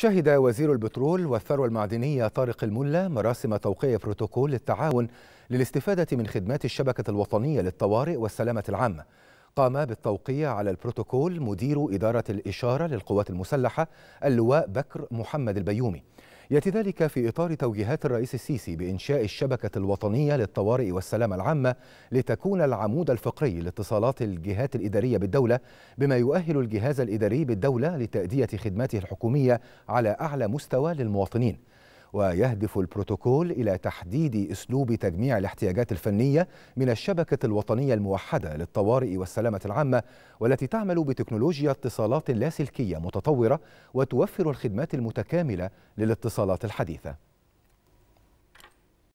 شهد وزير البترول والثروة المعدنية طارق الملا مراسم توقيع بروتوكول للتعاون للاستفادة من خدمات الشبكة الوطنية للطوارئ والسلامة العامة قام بالتوقيع على البروتوكول مدير إدارة الإشارة للقوات المسلحة اللواء بكر محمد البيومي يأتي ذلك في إطار توجيهات الرئيس السيسي بإنشاء الشبكة الوطنية للطوارئ والسلامة العامة لتكون العمود الفقري لاتصالات الجهات الإدارية بالدولة بما يؤهل الجهاز الإداري بالدولة لتأدية خدماته الحكومية على أعلى مستوى للمواطنين ويهدف البروتوكول إلى تحديد أسلوب تجميع الاحتياجات الفنية من الشبكة الوطنية الموحدة للطوارئ والسلامة العامة والتي تعمل بتكنولوجيا اتصالات لاسلكية متطورة وتوفر الخدمات المتكاملة للاتصالات الحديثة